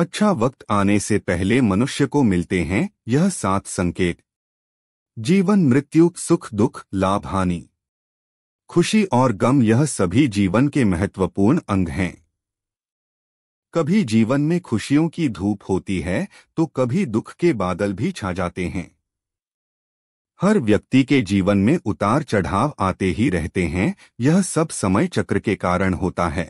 अच्छा वक्त आने से पहले मनुष्य को मिलते हैं यह सात संकेत जीवन मृत्यु सुख दुख लाभ हानि खुशी और गम यह सभी जीवन के महत्वपूर्ण अंग हैं कभी जीवन में खुशियों की धूप होती है तो कभी दुख के बादल भी छा जाते हैं हर व्यक्ति के जीवन में उतार चढ़ाव आते ही रहते हैं यह सब समय चक्र के कारण होता है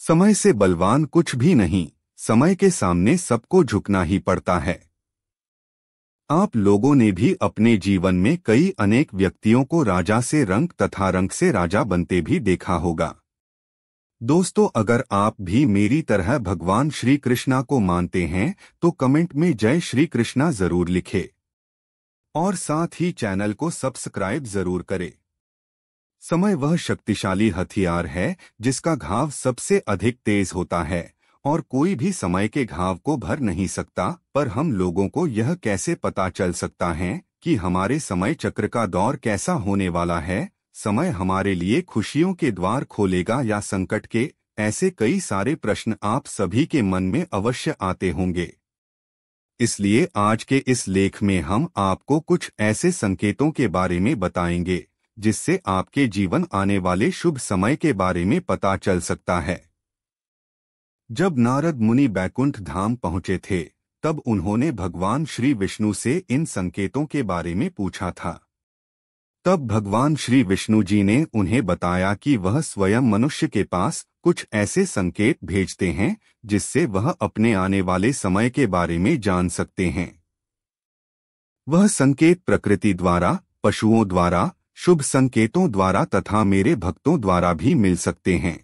समय से बलवान कुछ भी नहीं समय के सामने सबको झुकना ही पड़ता है आप लोगों ने भी अपने जीवन में कई अनेक व्यक्तियों को राजा से रंग तथा रंग से राजा बनते भी देखा होगा दोस्तों अगर आप भी मेरी तरह भगवान श्री कृष्णा को मानते हैं तो कमेंट में जय श्री कृष्णा जरूर लिखे और साथ ही चैनल को सब्सक्राइब जरूर करें समय वह शक्तिशाली हथियार है जिसका घाव सबसे अधिक तेज होता है और कोई भी समय के घाव को भर नहीं सकता पर हम लोगों को यह कैसे पता चल सकता है कि हमारे समय चक्र का दौर कैसा होने वाला है समय हमारे लिए खुशियों के द्वार खोलेगा या संकट के ऐसे कई सारे प्रश्न आप सभी के मन में अवश्य आते होंगे इसलिए आज के इस लेख में हम आपको कुछ ऐसे संकेतों के बारे में बताएंगे जिससे आपके जीवन आने वाले शुभ समय के बारे में पता चल सकता है जब नारद मुनि बैकुंठ धाम पहुंचे थे तब उन्होंने भगवान श्री विष्णु से इन संकेतों के बारे में पूछा था तब भगवान श्री विष्णु जी ने उन्हें बताया कि वह स्वयं मनुष्य के पास कुछ ऐसे संकेत भेजते हैं जिससे वह अपने आने वाले समय के बारे में जान सकते हैं वह संकेत प्रकृति द्वारा पशुओं द्वारा शुभ संकेतों द्वारा तथा मेरे भक्तों द्वारा भी मिल सकते हैं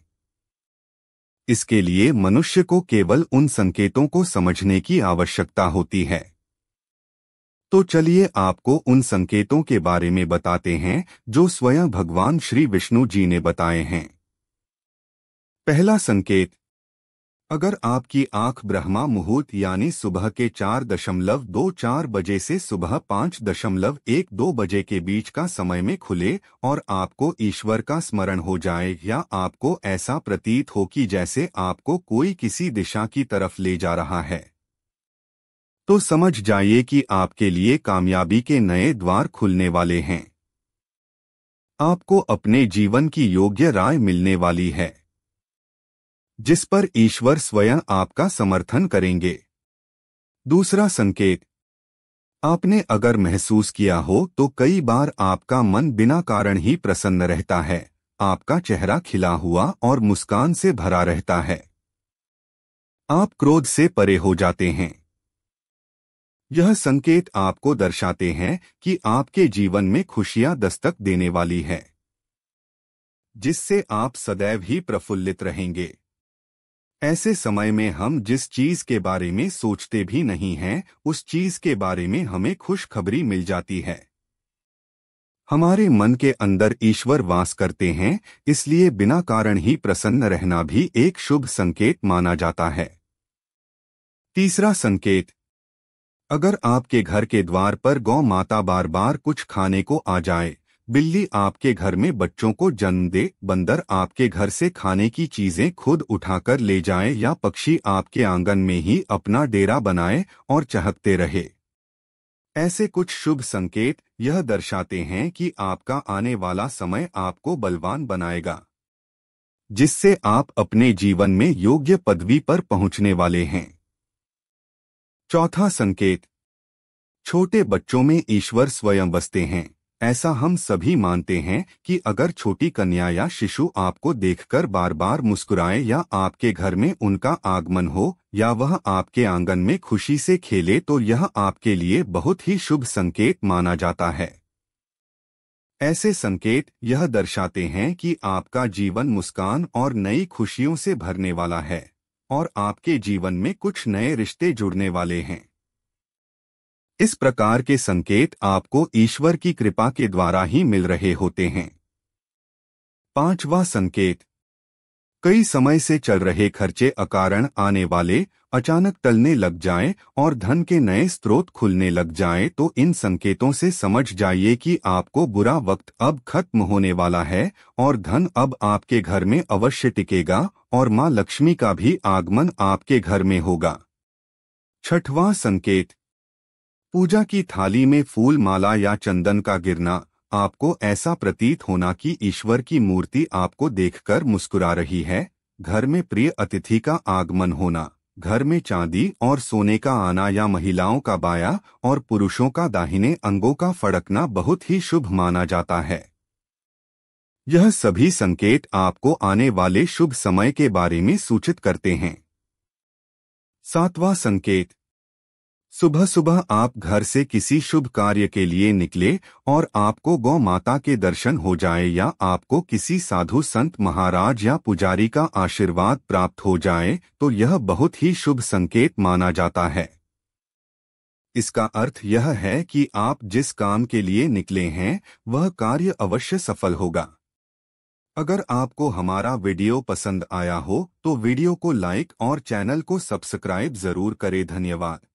इसके लिए मनुष्य को केवल उन संकेतों को समझने की आवश्यकता होती है तो चलिए आपको उन संकेतों के बारे में बताते हैं जो स्वयं भगवान श्री विष्णु जी ने बताए हैं पहला संकेत अगर आपकी आंख ब्रह्मा मुहूर्त यानी सुबह के चार दशमलव दो चार बजे से सुबह पाँच दशमलव एक दो बजे के बीच का समय में खुले और आपको ईश्वर का स्मरण हो जाए या आपको ऐसा प्रतीत हो कि जैसे आपको कोई किसी दिशा की तरफ ले जा रहा है तो समझ जाइए कि आपके लिए कामयाबी के नए द्वार खुलने वाले हैं आपको अपने जीवन की योग्य राय मिलने वाली है जिस पर ईश्वर स्वयं आपका समर्थन करेंगे दूसरा संकेत आपने अगर महसूस किया हो तो कई बार आपका मन बिना कारण ही प्रसन्न रहता है आपका चेहरा खिला हुआ और मुस्कान से भरा रहता है आप क्रोध से परे हो जाते हैं यह संकेत आपको दर्शाते हैं कि आपके जीवन में खुशियां दस्तक देने वाली है जिससे आप सदैव ही प्रफुल्लित रहेंगे ऐसे समय में हम जिस चीज के बारे में सोचते भी नहीं हैं उस चीज के बारे में हमें खुशखबरी मिल जाती है हमारे मन के अंदर ईश्वर वास करते हैं इसलिए बिना कारण ही प्रसन्न रहना भी एक शुभ संकेत माना जाता है तीसरा संकेत अगर आपके घर के द्वार पर गौ माता बार बार कुछ खाने को आ जाए बिल्ली आपके घर में बच्चों को जन्म दे बंदर आपके घर से खाने की चीजें खुद उठाकर ले जाए या पक्षी आपके आंगन में ही अपना डेरा बनाए और चहकते रहे ऐसे कुछ शुभ संकेत यह दर्शाते हैं कि आपका आने वाला समय आपको बलवान बनाएगा जिससे आप अपने जीवन में योग्य पदवी पर पहुंचने वाले हैं चौथा संकेत छोटे बच्चों में ईश्वर स्वयं बसते हैं ऐसा हम सभी मानते हैं कि अगर छोटी कन्या या शिशु आपको देखकर बार बार मुस्कुराए या आपके घर में उनका आगमन हो या वह आपके आंगन में खुशी से खेले तो यह आपके लिए बहुत ही शुभ संकेत माना जाता है ऐसे संकेत यह दर्शाते हैं कि आपका जीवन मुस्कान और नई खुशियों से भरने वाला है और आपके जीवन में कुछ नए रिश्ते जुड़ने वाले हैं इस प्रकार के संकेत आपको ईश्वर की कृपा के द्वारा ही मिल रहे होते हैं पांचवा संकेत कई समय से चल रहे खर्चे अकारण आने वाले अचानक टलने लग जाएं और धन के नए स्रोत खुलने लग जाएं तो इन संकेतों से समझ जाइए कि आपको बुरा वक्त अब खत्म होने वाला है और धन अब आपके घर में अवश्य टिकेगा और मां लक्ष्मी का भी आगमन आपके घर में होगा छठवां संकेत पूजा की थाली में फूल माला या चंदन का गिरना आपको ऐसा प्रतीत होना कि ईश्वर की मूर्ति आपको देखकर मुस्कुरा रही है घर में प्रिय अतिथि का आगमन होना घर में चांदी और सोने का आना या महिलाओं का बाया और पुरुषों का दाहिने अंगों का फड़कना बहुत ही शुभ माना जाता है यह सभी संकेत आपको आने वाले शुभ समय के बारे में सूचित करते हैं सातवां संकेत सुबह सुबह आप घर से किसी शुभ कार्य के लिए निकले और आपको गौ माता के दर्शन हो जाए या आपको किसी साधु संत महाराज या पुजारी का आशीर्वाद प्राप्त हो जाए तो यह बहुत ही शुभ संकेत माना जाता है इसका अर्थ यह है कि आप जिस काम के लिए निकले हैं वह कार्य अवश्य सफल होगा अगर आपको हमारा वीडियो पसंद आया हो तो वीडियो को लाइक और चैनल को सब्सक्राइब जरूर करें धन्यवाद